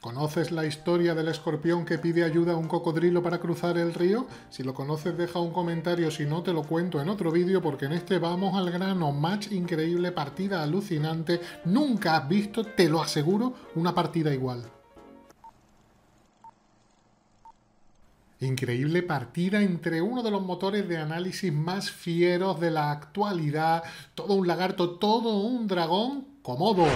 ¿Conoces la historia del escorpión que pide ayuda a un cocodrilo para cruzar el río? Si lo conoces deja un comentario, si no te lo cuento en otro vídeo porque en este vamos al grano, match increíble, partida alucinante, nunca has visto, te lo aseguro, una partida igual. Increíble partida entre uno de los motores de análisis más fieros de la actualidad, todo un lagarto, todo un dragón, Comodo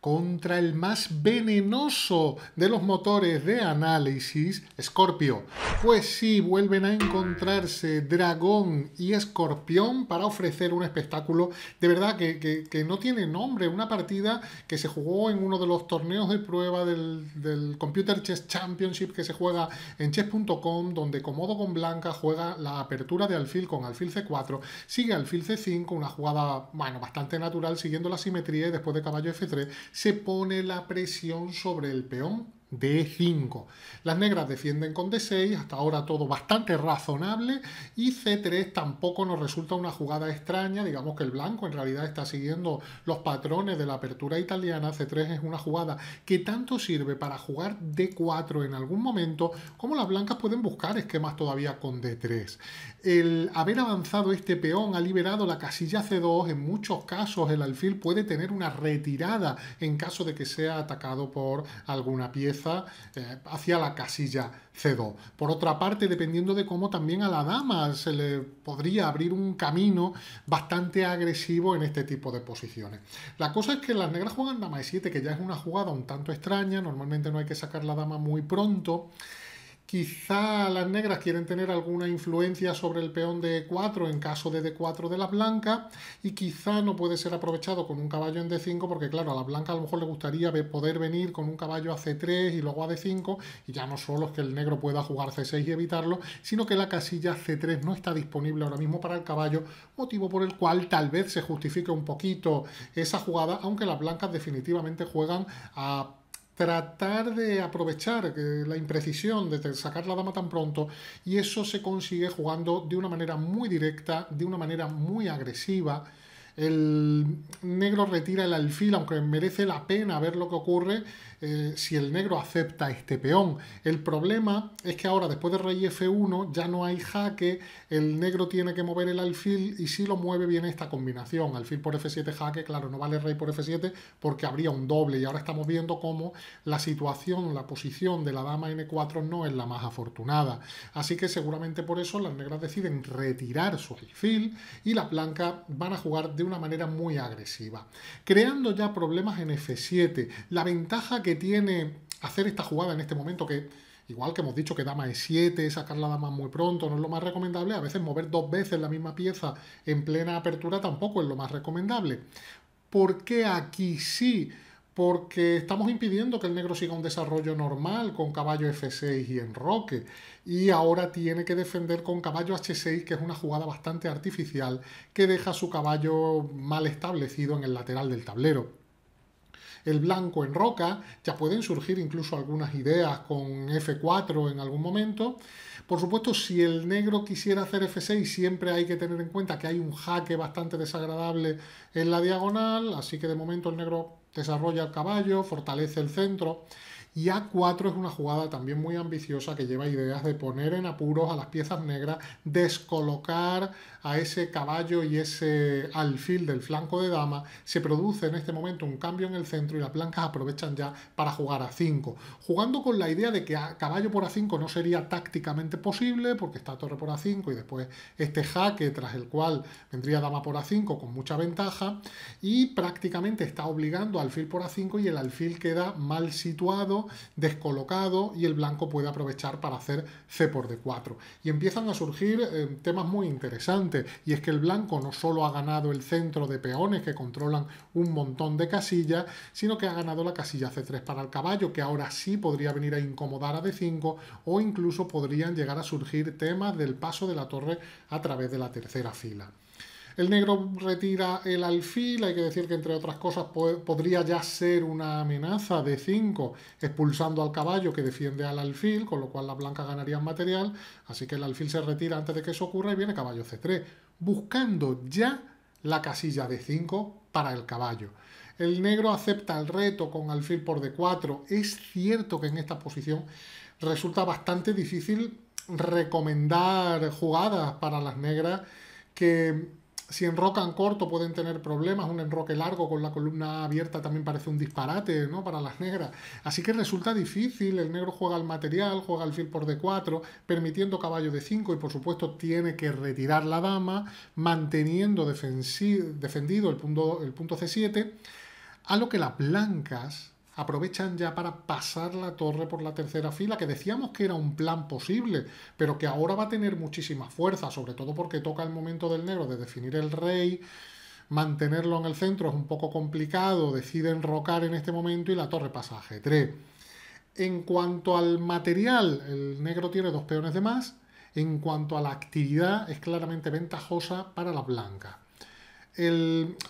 contra el más venenoso de los motores de análisis, Scorpio. Pues sí, vuelven a encontrarse Dragón y Escorpión para ofrecer un espectáculo de verdad que, no tiene nombre. Una partida que se jugó en uno de los torneos de prueba del, Computer Chess Championship que se juega en chess.com, donde Comodo con Blanca juega la apertura de alfil con alfil C4, sigue alfil C5, una jugada, bueno, bastante natural, siguiendo la simetría y después de caballo F3 se pone la presión sobre el peón D5. Las negras defienden con D6, hasta ahora todo bastante razonable y C3 tampoco nos resulta una jugada extraña, digamos que el blanco en realidad está siguiendo los patrones de la apertura italiana, C3 es una jugada que tanto sirve para jugar D4 en algún momento, como las blancas pueden buscar esquemas todavía con D3. El haber avanzado este peón ha liberado la casilla C2, en muchos casos el alfil puede tener una retirada en caso de que sea atacado por alguna pieza eh, hacia la casilla C2. Por otra parte, dependiendo de cómo también a la dama se le podría abrir un camino bastante agresivo en este tipo de posiciones. La cosa es que las negras juegan dama E7, que ya es una jugada un tanto extraña, normalmente no hay que sacar la dama muy pronto. Quizá las negras quieren tener alguna influencia sobre el peón de E4 en caso de D4 de las blancas y quizá no puede ser aprovechado con un caballo en D5 porque claro, a las blancas a lo mejor le gustaría poder venir con un caballo a C3 y luego a D5 y ya no solo es que el negro pueda jugar C6 y evitarlo, sino que la casilla C3 no está disponible ahora mismo para el caballo, motivo por el cual tal vez se justifique un poquito esa jugada, aunque las blancas definitivamente juegan a tratar de aprovechar eh, la imprecisión, de sacar la dama tan pronto, y eso se consigue jugando de una manera muy directa, de una manera muy agresiva, el negro retira el alfil, aunque merece la pena ver lo que ocurre eh, si el negro acepta este peón. El problema es que ahora, después de rey f1, ya no hay jaque, el negro tiene que mover el alfil y si lo mueve bien esta combinación. Alfil por f7, jaque, claro, no vale rey por f7 porque habría un doble y ahora estamos viendo cómo la situación, la posición de la dama n4 no es la más afortunada. Así que seguramente por eso las negras deciden retirar su alfil y las blancas van a jugar de una manera muy agresiva, creando ya problemas en F7. La ventaja que tiene hacer esta jugada en este momento que Igual que hemos dicho que dama e7, sacar la dama muy pronto no es lo más recomendable, a veces mover dos veces la misma pieza en plena apertura tampoco es lo más recomendable. porque aquí sí? porque estamos impidiendo que el negro siga un desarrollo normal con caballo F6 y roque, Y ahora tiene que defender con caballo H6, que es una jugada bastante artificial, que deja su caballo mal establecido en el lateral del tablero. El blanco en roca, ya pueden surgir incluso algunas ideas con F4 en algún momento. Por supuesto, si el negro quisiera hacer F6, siempre hay que tener en cuenta que hay un jaque bastante desagradable en la diagonal, así que de momento el negro desarrolla el caballo, fortalece el centro. Y A4 es una jugada también muy ambiciosa que lleva ideas de poner en apuros a las piezas negras, descolocar a ese caballo y ese alfil del flanco de dama. Se produce en este momento un cambio en el centro y las blancas aprovechan ya para jugar a 5. Jugando con la idea de que a caballo por A5 no sería tácticamente posible porque está torre por A5 y después este jaque tras el cual vendría dama por A5 con mucha ventaja y prácticamente está obligando alfil por A5 y el alfil queda mal situado descolocado y el blanco puede aprovechar para hacer C por D4. Y empiezan a surgir eh, temas muy interesantes, y es que el blanco no solo ha ganado el centro de peones que controlan un montón de casillas, sino que ha ganado la casilla C3 para el caballo, que ahora sí podría venir a incomodar a D5 o incluso podrían llegar a surgir temas del paso de la torre a través de la tercera fila. El negro retira el alfil, hay que decir que entre otras cosas podría ya ser una amenaza de 5, expulsando al caballo que defiende al alfil, con lo cual las blancas ganarían material, así que el alfil se retira antes de que eso ocurra y viene caballo c3, buscando ya la casilla de 5 para el caballo. El negro acepta el reto con alfil por d4. Es cierto que en esta posición resulta bastante difícil recomendar jugadas para las negras que si enrocan corto pueden tener problemas, un enroque largo con la columna abierta también parece un disparate ¿no? para las negras. Así que resulta difícil, el negro juega el material, juega el fil por d4, permitiendo caballo de 5 y por supuesto tiene que retirar la dama, manteniendo defendido el punto, el punto c7, a lo que las blancas aprovechan ya para pasar la torre por la tercera fila, que decíamos que era un plan posible, pero que ahora va a tener muchísima fuerza, sobre todo porque toca el momento del negro de definir el rey, mantenerlo en el centro es un poco complicado, deciden rocar en este momento y la torre pasa a G3. En cuanto al material, el negro tiene dos peones de más, en cuanto a la actividad es claramente ventajosa para la blanca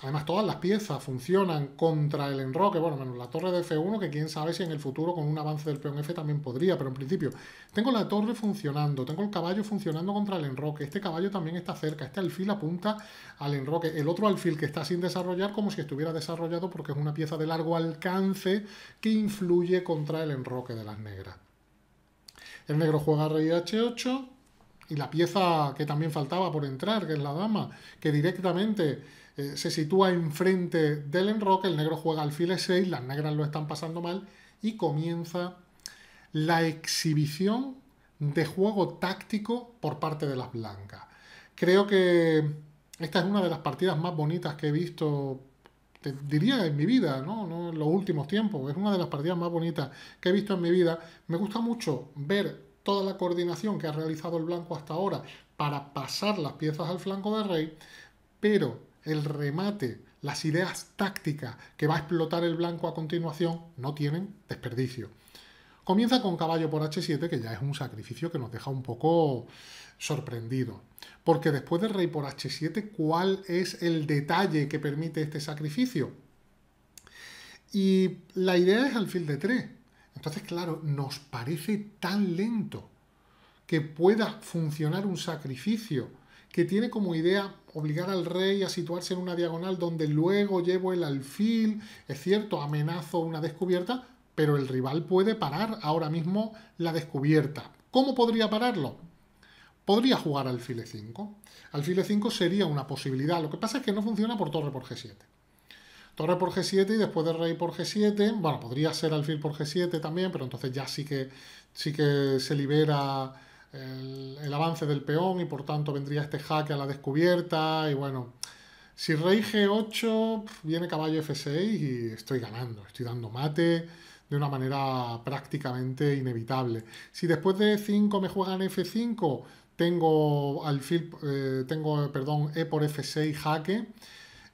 además, todas las piezas funcionan contra el enroque, bueno, menos la torre de F1, que quién sabe si en el futuro con un avance del peón F también podría, pero en principio tengo la torre funcionando, tengo el caballo funcionando contra el enroque, este caballo también está cerca, este alfil apunta al enroque, el otro alfil que está sin desarrollar como si estuviera desarrollado porque es una pieza de largo alcance que influye contra el enroque de las negras. El negro juega rey H8, y la pieza que también faltaba por entrar, que es la dama, que directamente eh, se sitúa enfrente del enroque, el negro juega alfil 6, las negras lo están pasando mal y comienza la exhibición de juego táctico por parte de las blancas. Creo que esta es una de las partidas más bonitas que he visto, diría en mi vida, ¿no? En los últimos tiempos, es una de las partidas más bonitas que he visto en mi vida. Me gusta mucho ver toda la coordinación que ha realizado el blanco hasta ahora para pasar las piezas al flanco del rey, pero el remate, las ideas tácticas que va a explotar el blanco a continuación no tienen desperdicio. Comienza con caballo por h7, que ya es un sacrificio que nos deja un poco sorprendido. Porque después del rey por h7, ¿cuál es el detalle que permite este sacrificio? Y la idea es alfil de 3. Entonces, claro, nos parece tan lento que pueda funcionar un sacrificio que tiene como idea obligar al rey a situarse en una diagonal donde luego llevo el alfil, es cierto, amenazo una descubierta, pero el rival puede parar ahora mismo la descubierta. ¿Cómo podría pararlo? Podría jugar alfil e5. Alfil e5 sería una posibilidad, lo que pasa es que no funciona por torre por g7. Torre por G7 y después de Rey por G7, bueno, podría ser alfil por G7 también, pero entonces ya sí que, sí que se libera el, avance del peón y por tanto vendría este jaque a la descubierta y bueno, si Rey G8 viene caballo F6 y estoy ganando, estoy dando mate de una manera prácticamente inevitable. Si después de 5 me juegan F5, tengo alfil, eh, tengo, perdón, E por F6 jaque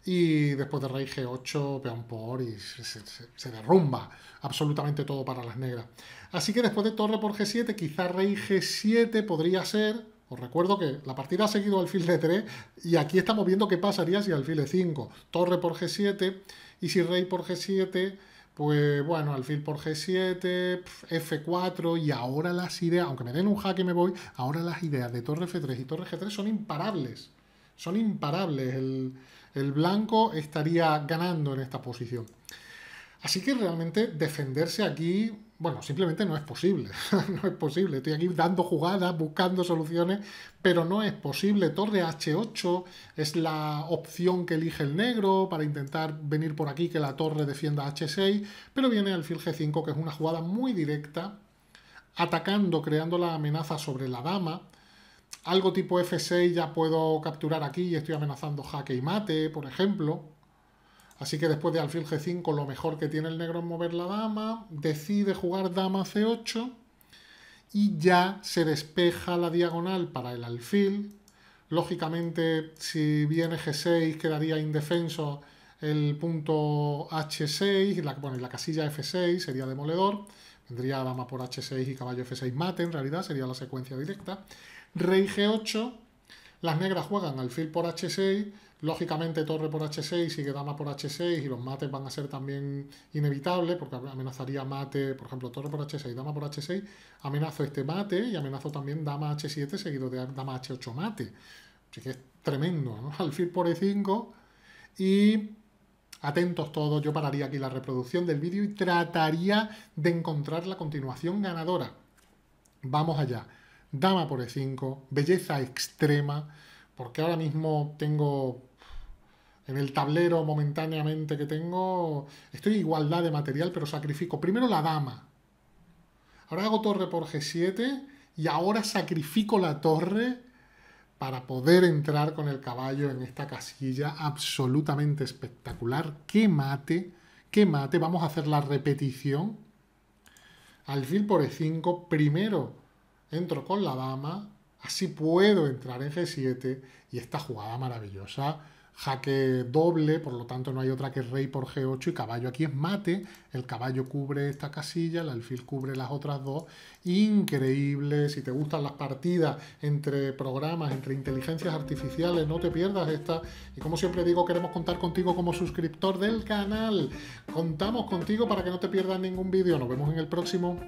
y después de rey G8, peón por y se, derrumba absolutamente todo para las negras. Así que después de torre por G7, quizá rey G7 podría ser, os recuerdo que la partida ha seguido alfil de 3 y aquí estamos viendo qué pasaría si alfil de 5 torre por G7 y si rey por G7... Pues bueno, alfil por G7, F4 y ahora las ideas, aunque me den un jaque y me voy, ahora las ideas de torre F3 y torre G3 son imparables son imparables. El, blanco estaría ganando en esta posición. Así que realmente defenderse aquí, bueno, simplemente no es posible. no es posible. Estoy aquí dando jugadas, buscando soluciones, pero no es posible. Torre H8 es la opción que elige el negro para intentar venir por aquí que la torre defienda H6, pero viene alfil G5, que es una jugada muy directa, atacando, creando la amenaza sobre la dama algo tipo F6 ya puedo capturar aquí y estoy amenazando jaque y mate, por ejemplo. Así que después de alfil G5 lo mejor que tiene el negro es mover la dama, decide jugar dama C8 y ya se despeja la diagonal para el alfil. Lógicamente, si viene G6 quedaría indefenso el punto H6, la, bueno, la casilla F6 sería demoledor. Vendría dama por H6 y caballo F6 mate, en realidad sería la secuencia directa. Rey G8, las negras juegan alfil por H6, lógicamente torre por H6 sigue dama por H6 y los mates van a ser también inevitables porque amenazaría mate, por ejemplo, torre por H6, dama por H6, amenazo este mate y amenazo también dama H7 seguido de dama H8 mate. Así que es tremendo, ¿no? Alfil por E5 y atentos todos, yo pararía aquí la reproducción del vídeo y trataría de encontrar la continuación ganadora. Vamos allá dama por e5, belleza extrema, porque ahora mismo tengo en el tablero momentáneamente que tengo, estoy en igualdad de material, pero sacrifico primero la dama. Ahora hago torre por G7 y ahora sacrifico la torre para poder entrar con el caballo en esta casilla absolutamente espectacular. ¡Qué mate! ¡Qué mate! Vamos a hacer la repetición. Alfil por E5, primero entro con la dama, así puedo entrar en G7 y esta jugada maravillosa jaque doble, por lo tanto no hay otra que rey por G8 y caballo aquí es mate, el caballo cubre esta casilla, el alfil cubre las otras dos, increíble, si te gustan las partidas entre programas, entre inteligencias artificiales, no te pierdas esta, y como siempre digo, queremos contar contigo como suscriptor del canal, contamos contigo para que no te pierdas ningún vídeo, nos vemos en el próximo.